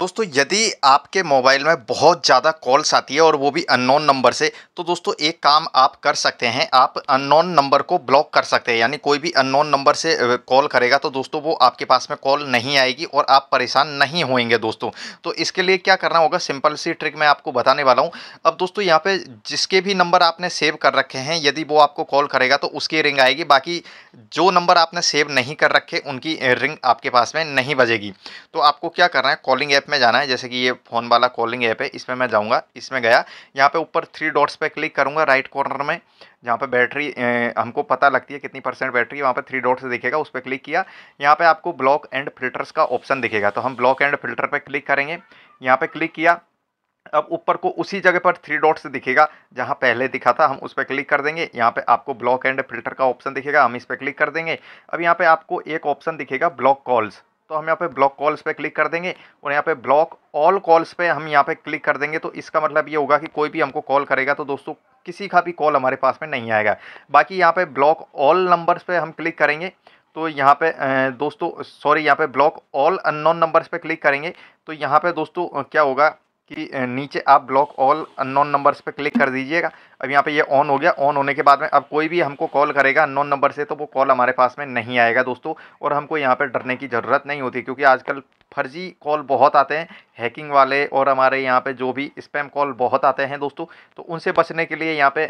दोस्तों यदि आपके मोबाइल में बहुत ज़्यादा कॉल्स आती है और वो भी अननोन नंबर से तो दोस्तों एक काम आप कर सकते हैं आप अननोन नंबर को ब्लॉक कर सकते हैं यानी कोई भी अननोन नंबर से कॉल करेगा तो दोस्तों वो आपके पास में कॉल नहीं आएगी और आप परेशान नहीं होंगे दोस्तों तो इसके लिए क्या करना होगा सिंपल सी ट्रिक मैं आपको बताने वाला हूँ अब दोस्तों यहाँ पर जिसके भी नंबर आपने सेव कर रखे हैं यदि वो आपको कॉल करेगा तो उसकी रिंग आएगी बाकी जो नंबर आपने सेव नहीं कर रखे उनकी रिंग आपके पास में नहीं बजेगी तो आपको क्या करना है कॉलिंग ऐप ऐप में जाना है जैसे कि ये फ़ोन वाला कॉलिंग ऐप है इसमें मैं जाऊँगा इसमें गया यहाँ पे ऊपर थ्री डॉट्स पे क्लिक करूँगा राइट कॉर्नर में जहाँ पे बैटरी हमको पता लगती है कितनी परसेंट बैटरी वहाँ पे थ्री डॉट्स दिखेगा उस पर क्लिक किया यहाँ पर आपको ब्लॉक एंड फिल्टर्स का ऑप्शन दिखेगा तो हम ब्लॉक एंड फिल्टर पर क्लिक करेंगे यहाँ पर क्लिक किया अब ऊपर को उसी जगह पर थ्री डॉट्स दिखेगा जहाँ पहले दिखा था हम उस पर क्लिक कर देंगे यहाँ पे आपको ब्लॉक एंड फिल्टर का ऑप्शन दिखेगा हम इस पर क्लिक कर देंगे अब यहाँ पे आपको एक ऑप्शन दिखेगा ब्लॉक कॉल्स तो हम यहाँ पे ब्लॉक कॉल्स पे क्लिक कर देंगे और यहाँ पे ब्लॉक ऑल कॉल्स पे हम यहाँ पे क्लिक कर देंगे तो इसका मतलब ये होगा कि कोई भी हमको कॉल करेगा तो दोस्तों किसी का भी कॉल हमारे पास में नहीं आएगा बाकी यहाँ पे ब्लॉक ऑल नंबर्स पे हम क्लिक तो करेंगे तो यहाँ पे दोस्तों सॉरी यहाँ पे ब्लॉक ऑल अननोन नंबर्स पे क्लिक करेंगे तो यहाँ पे दोस्तों क्या होगा कि नीचे आप ब्लॉक ऑल अननोन नंबर्स पे क्लिक कर दीजिएगा अब यहाँ पे ये ऑन हो गया ऑन होने के बाद में अब कोई भी हमको कॉल करेगा अननोन नंबर से तो वो कॉल हमारे पास में नहीं आएगा दोस्तों और हमको यहाँ पर डरने की ज़रूरत नहीं होती क्योंकि आजकल फर्जी कॉल बहुत आते हैं हैकिंग वाले और हमारे यहाँ पे जो भी स्पैम कॉल बहुत आते हैं दोस्तों तो उनसे बचने के लिए यहाँ पे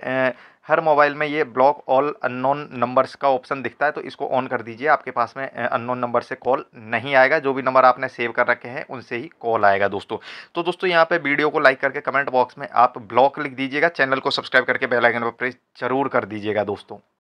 हर मोबाइल में ये ब्लॉक ऑल अननोन नंबर्स का ऑप्शन दिखता है तो इसको ऑन कर दीजिए आपके पास में अननोन नंबर से कॉल नहीं आएगा जो भी नंबर आपने सेव कर रखे हैं उनसे ही कॉल आएगा दोस्तों तो दोस्तों यहाँ पे वीडियो को लाइक करके कमेंट बॉक्स में आप ब्लॉक लिख दीजिएगा चैनल को सब्सक्राइब करके बेलाइकन पर प्रेस जरूर कर दीजिएगा दोस्तों